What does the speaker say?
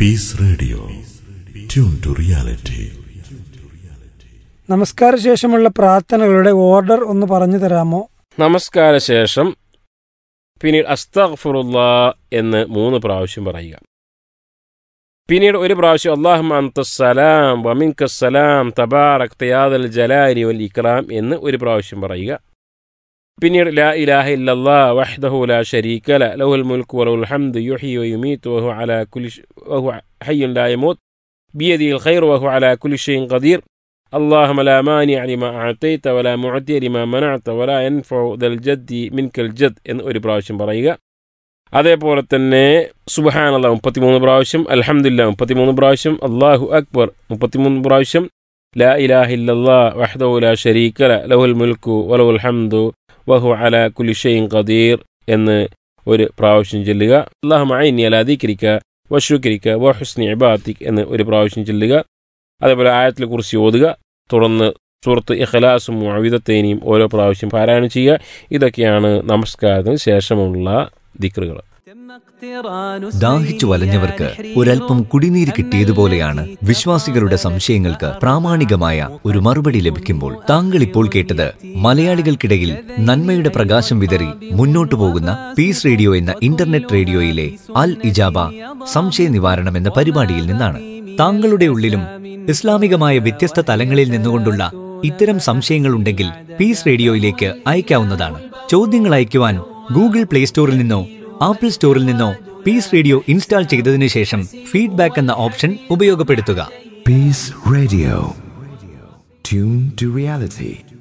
piece radio to reality നമസ്കാര ശേഷമുള്ള പ്രാർത്ഥനകളുടെ order ഒന്ന് പറഞ്ഞു തരാമോ നമസ്കാര ശേഷം പിന്നീട് അസ്തഫുറുല്ല എന്ന് മൂന്ന് പ്രാവശ്യം പറയുക പിന്നീട് ഒരു പ്രാവശ്യം അള്ളാഹുമാൻ വമിൻ കസ്സലാം തബാറക് തയാദൽ ജലാലി വൽ ഇക്രാം എന്ന് ഒരു പ്രാവശ്യം പറയുക بنير لا إله إلا الله وحده لا شريك له له الملك وله الحمد يحيي ويميت وهو على كل ش... وهو حي لا يموت بيده الخير وهو على كل شيء قدير اللهم لا مانع لما أعطيت ولا معطي لما منعت ولا ينفع ذا الجد منك الجد إن أولي براشم برايقا أذيبورة سبحان الله مبتمون براشم الحمد لله مبتمون براشم الله أكبر مبتمون براشم لا إله إلا الله وحده لا شريك له له الملك وله الحمد വഹു അല കുലിഷയിൻ ഖദീർ എന്ന് ഒരു പ്രാവശ്യം ചൊല്ലുക അള്ളാഹു മൈനി അല ദിക്രിക്ക വഷുക്രിക്ക വഹുസ്നി ഇബാത്തിക് എന്ന് ഒരു പ്രാവശ്യം ചൊല്ലുക അതേപോലെ ആയത്തിൽ കുറിച്ച് ഓതുക തുടർന്ന് സുഹൃത്ത് ഇഖലാസും അവിധത്തേനിയും ഓരോ പ്രാവശ്യം പാരായണം ചെയ്യുക ഇതൊക്കെയാണ് നമസ്കാരത്തിന് ശേഷമുള്ള ദിക്റുകൾ ദാഹിച്ചു വലഞ്ഞവർക്ക് ഒരൽപ്പം കുടിനീര് കിട്ടിയതുപോലെയാണ് വിശ്വാസികളുടെ സംശയങ്ങൾക്ക് പ്രാമാണികമായ ഒരു മറുപടി ലഭിക്കുമ്പോൾ താങ്കൾ ഇപ്പോൾ കേട്ടത് മലയാളികൾക്കിടയിൽ നന്മയുടെ പ്രകാശം വിതറി മുന്നോട്ടു പോകുന്ന പീസ് റേഡിയോ എന്ന ഇന്റർനെറ്റ് റേഡിയോയിലെ അൽ ഇജാബ സംശയ നിവാരണം എന്ന പരിപാടിയിൽ നിന്നാണ് താങ്കളുടെ ഉള്ളിലും ഇസ്ലാമികമായ വ്യത്യസ്ത തലങ്ങളിൽ നിന്നുകൊണ്ടുള്ള ഇത്തരം സംശയങ്ങളുണ്ടെങ്കിൽ പീസ് റേഡിയോയിലേക്ക് അയക്കാവുന്നതാണ് ചോദ്യങ്ങൾ അയക്കുവാൻ ഗൂഗിൾ പ്ലേ സ്റ്റോറിൽ നിന്നോ ആപ്പിൾ സ്റ്റോറിൽ നിന്നോ പീസ് റേഡിയോ ഇൻസ്റ്റാൾ ചെയ്തതിനു ശേഷം ഫീഡ്ബാക്ക് എന്ന ഓപ്ഷൻ ഉപയോഗപ്പെടുത്തുക peace radio tune to reality